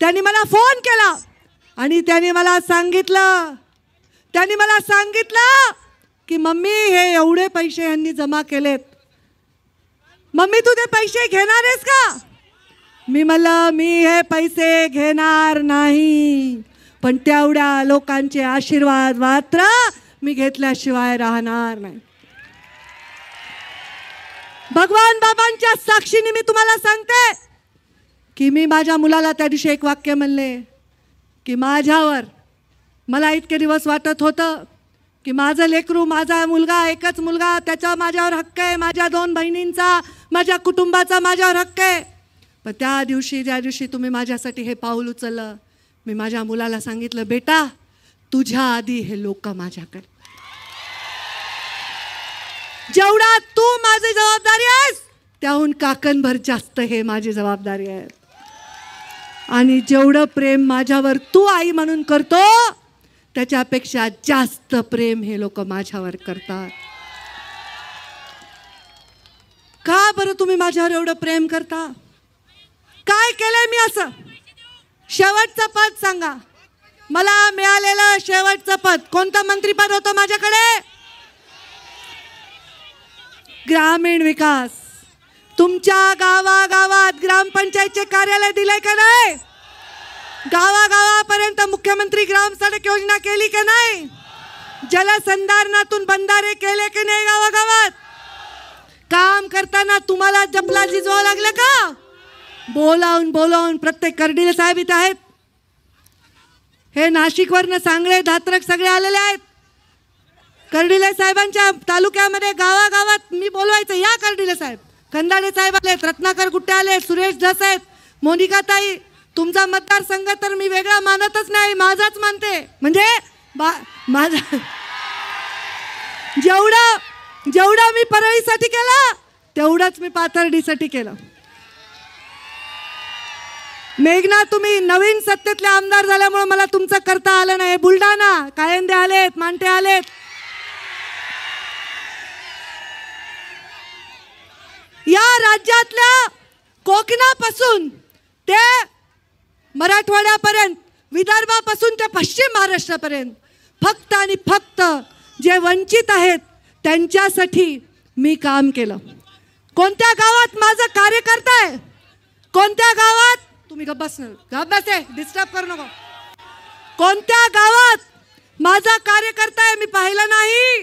त्यांनी मला फोन केला आणि त्याने मला सांगितलं त्यांनी मला सांगितलं की मम्मी हे एवढे पैसे यांनी जमा केलेत मम्मी तू ते पैसे घेणार आहेस का मी म्हणलं मी हे पैसे घेणार नाही पण तेवढ्या लोकांचे आशीर्वाद मात्र मी घेतल्याशिवाय राहणार नाही भगवान बाबांच्या साक्षीने मी तुम्हाला सांगते की मी माझ्या मुलाला त्या दिवशी एक वाक्य म्हणले की माझ्यावर मला इतके दिवस वाटत होतं की माझं लेकरू माझा मुलगा एकच मुलगा त्याचा माझ्यावर हक्क आहे माझ्या दोन बहिणींचा माझ्या कुटुंबाचा माझ्यावर हक्क आहे पण त्या दिवशी ज्या दिवशी तुम्ही माझ्यासाठी हे पाऊल उचललं मी माझ्या मुलाला सांगितलं बेटा तुझ्या आधी हे लोक माझ्याकडे जेवढा तू माझी जबाबदारी आहेस त्याहून काकणभर जास्त हे माझी जबाबदारी आहे आणि जेवढं प्रेम माझ्यावर तू आई म्हणून करतो त्याच्यापेक्षा जास्त प्रेम हे लोक माझ्यावर करतात का बरं तुम्ही माझ्यावर एवढं प्रेम करता काय केलंय मी असं शेवटचं पद सांगा मला मिळालेलं शेवटचं पद कोणतं मंत्रीपद होतं माझ्याकडे ग्रामीण विकास तुमच्या गावागावात ग्रामपंचायतचे कार्यालय दिले का नाही गावागावापर्यंत मुख्यमंत्री ग्राम सडक योजना केली का नाही जलसंधारणातून बंधारे केले की नाही गावागावात काम करताना तुम्हाला जपला झिजवावं लागलं का बोलावून बोलावून प्रत्येक कर्डिल साहेब इथे आहेत हे नाशिकवरनं सांगळे धात्रक सगळे आलेले आहेत कर्डिले साहेबांच्या तालुक्यामध्ये गावागावात मी बोलवायचं या कर्डिले साहेब खंदाडे साहेब आलेत रत्नाकर गुट्टे आले सुरेश धस आहेत मोनिका ताई तुमचा मतदारसंघ तर मी वेगळा मानतच नाही माझाच मानते म्हणजे बा माझा जेवढं जेवढं मी परळीसाठी केला तेवढंच मी पाथर्डीसाठी केलं मेघना तुम्ही नवीन सत्तेतले आमदार झाल्यामुळे मला तुमचं करता आलं नाही बुलढाणा कायंदे आलेत मांटे आलेत या राज्यातल्या कोकणापासून ते मराठवाड्यापर्यंत विदर्भापासून ते पश्चिम महाराष्ट्रापर्यंत फक्त आणि फक्त जे वंचित आहेत त्यांच्यासाठी मी काम केलं कोणत्या गावात माझं कार्यकर्ता आहे कोणत्या गावात तुम्ही गप्पास गप्पास आहे डिस्टर्ब करू नको कोणत्या गावात माझा कार्यकर्ता आहे मी पाहिलं नाही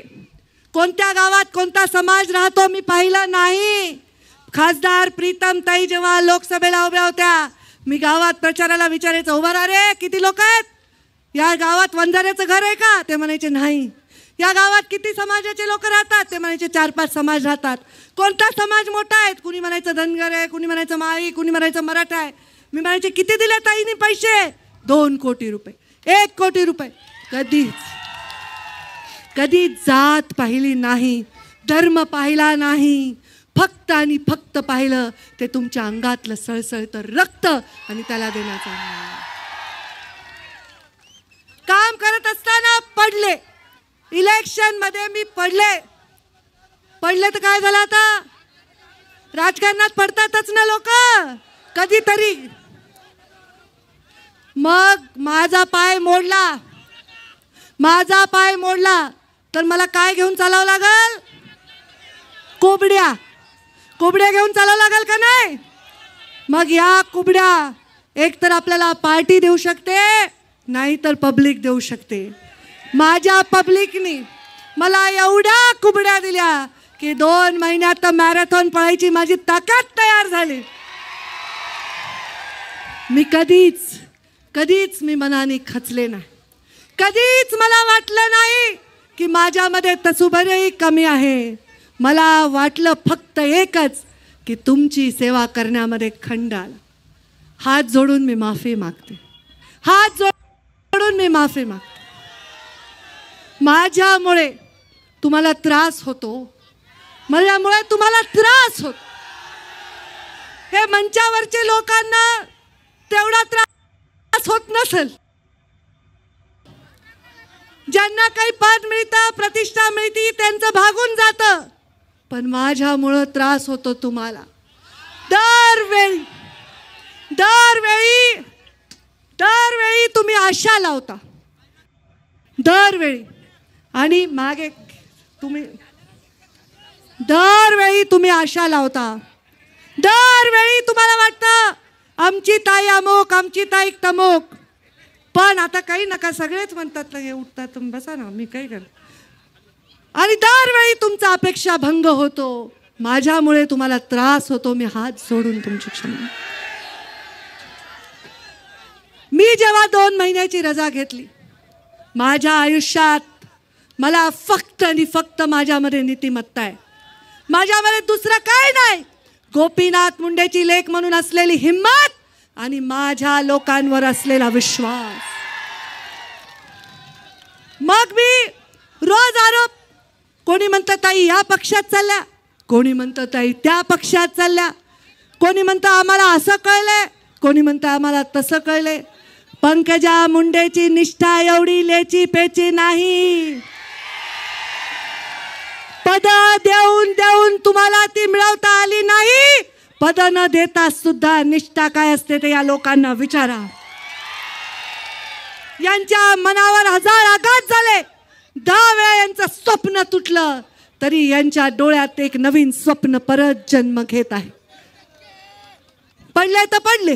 कोणत्या गावात कोणता समाज राहतो मी पाहिला नाही खासदार प्रीतम ताई जेव्हा लोकसभेला उभ्या होत्या मी गावात प्रचाराला विचारायचं उभा रे किती लोक आहेत या गावात वंजाऱ्याचं घर आहे का ते म्हणायचे नाही या गावात किती समाजाचे लोक राहतात ते म्हणायचे चार पाच समाज राहतात कोणता समाज मोठा आहे कुणी म्हणायचं धनगर आहे कुणी म्हणायचं माळी कुणी म्हणायचं मराठा आहे मी म्हणायचे किती दिले ताईने पैसे दोन कोटी रुपये एक कोटी रुपये कधी कधी जात पाहिली नाही धर्म पाहिला नाही फक्त आणि फक्त पाहिलं ते तुमच्या अंगातलं तर रक्त आणि त्याला देण्याचा काम करत असताना पडले इलेक्शन मध्ये मी पडले पडले तर काय झालं आता राजकारणात पडतातच ना लोक कधीतरी मग माझा पाय मोडला माझा पाय मोडला तर मला काय घेऊन चालावं लागल कोबड्या कुबड्या घेऊन चालावं लागेल का नाही मग या कुबड्या एक तर आपल्याला पार्टी देऊ शकते नाहीतर पब्लिक देऊ शकते माझ्या पब्लिकनी मला एवढ्या कुबड्या दिल्या की दोन महिन्यात तर मॅरेथॉन पळायची माझी ताकद तयार झाली मी कधीच कधीच मी मनाने खचले नाही कधीच मला वाटलं नाही की माझ्यामध्ये तसुभरही कमी आहे मला वाटलं फक्त एकच की तुमची सेवा करण्यामध्ये खंड आला हात जोडून मी माफी मागते हात जोडून मी माफी मागते माझ्यामुळे तुम्हाला त्रास होतो माझ्यामुळे तुम्हाला त्रास होतो हे मंचावरचे लोकांना तेवढा त्रास होत नसेल ज्यांना काही पद मिळतं प्रतिष्ठा मिळती त्यांचं भागून जातं पण माझ्यामुळं त्रास होतो तुम्हाला दरवेळी दरवेळी दरवेळी तुम्ही आशा लावता दरवेळी आणि मागे तुम्ही दरवेळी तुम्ही आशा लावता दरवेळी तुम्हाला वाटतं आमची ताई अमोक आमची ताई तमोक पण आता काही नका सगळेच म्हणतात हे उठतात बसा ना मी काही कर आणि दरवेळी तुमचा अपेक्षा भंग होतो माझ्यामुळे तुम्हाला त्रास होतो मी हात सोडून तुमची क्षमा मी जेव्हा दोन महिन्याची रजा घेतली माझ्या आयुष्यात मला फक्त आणि फक्त माझ्यामध्ये नीतिमत्ता आहे माझ्यामध्ये दुसरं काय नाही गोपीनाथ मुंडेची लेख म्हणून असलेली हिंमत आणि माझ्या लोकांवर असलेला विश्वास मग मी रोज आरोप कोणी म्हणतं ताई या पक्षात चालल्या कोणी म्हणतं ताई त्या पक्षात चालल्या कोणी म्हणतं आम्हाला असं कळलंय कोणी म्हणतं आम्हाला तसं कळलंय पंकजा मुंडेची निष्ठा एवढी लेची पेची नाही पद देऊन देऊन तुम्हाला ती मिळवता आली नाही पद न देता सुद्धा निष्ठा काय असते ते या लोकांना विचारा यांच्या मनावर हजार दहा वेळा यांचं स्वप्न तुटलं तरी यांच्या डोळ्यात एक नवीन स्वप्न परत जन्म घेत आहे पडले तर पडले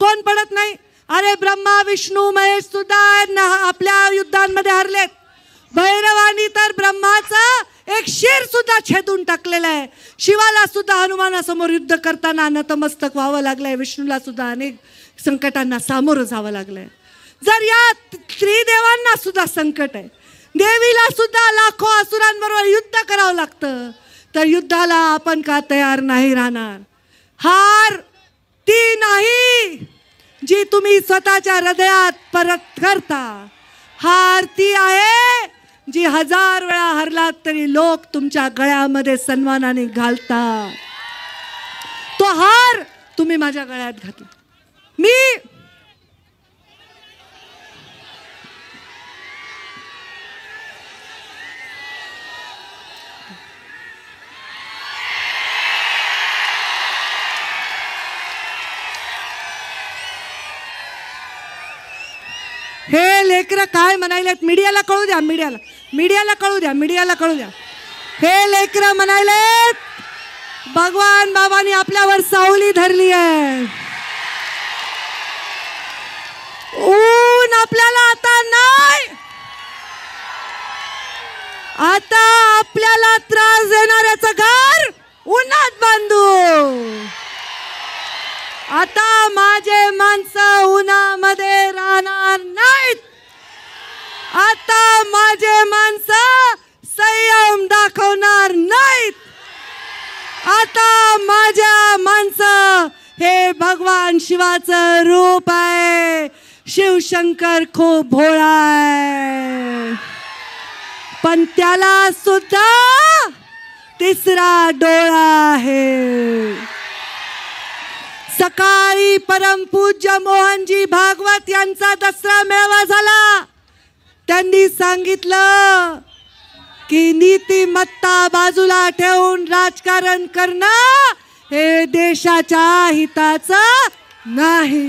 कोण पडत नाही अरे ब्रह्मा विष्णू महेश सुद्धा आपल्या युद्धांमध्ये हरलेत भैरवानी तर ब्रह्माचा एक शेर सुद्धा छेदून टाकलेला आहे शिवाला सुद्धा हनुमानासमोर युद्ध करताना नतमस्तक व्हावं लागलंय विष्णूला सुद्धा अनेक संकटांना सामोरं जावं लागलंय जर या त्रिदेवांना सुद्धा संकट आहे देवीला सुद्धा लाखो असुरांबरोबर युद्ध करावं लागतं तर युद्धाला आपण का तयार नाही राहणार हार ती नाही जी तुम्ही स्वतःच्या हृदयात परत करता हार ती आहे जी हजार वेळा हरलात तरी लोक तुमच्या गळ्यामध्ये सन्मानाने घालतात तो हार तुम्ही माझ्या गळ्यात घातला मी लेकरं काय म्हणायलेत मीडियाला कळू द्या मीडियाला मीडियाला कळू द्या मीडियाला कळू द्या हे लेकरं म्हणायलेत भगवान बाबांनी आपल्यावर सावली धरली आहे ऊन आपल्याला आता नाही आता आपल्याला त्रास देणाऱ्याच घर उन्हात बांधू आता माझे माणसं उन्हामध्ये राहणार नाहीत आता माझे माणसं संयम दाखवणार नाहीत आता माझ्या माणसं हे भगवान शिवाचं रूप आहे शिवशंकर खूप भोळा आहे पण त्याला सुद्धा तिसरा डोळा आहे सकाळी परमपूज्य मोहनजी भागवत यांचा दसरा मेळावा झाला त्यांनी सांगितलं की नीतिमत्ता बाजूला ठेवून राजकारण करणं हे देशाच्या हिताचं नाही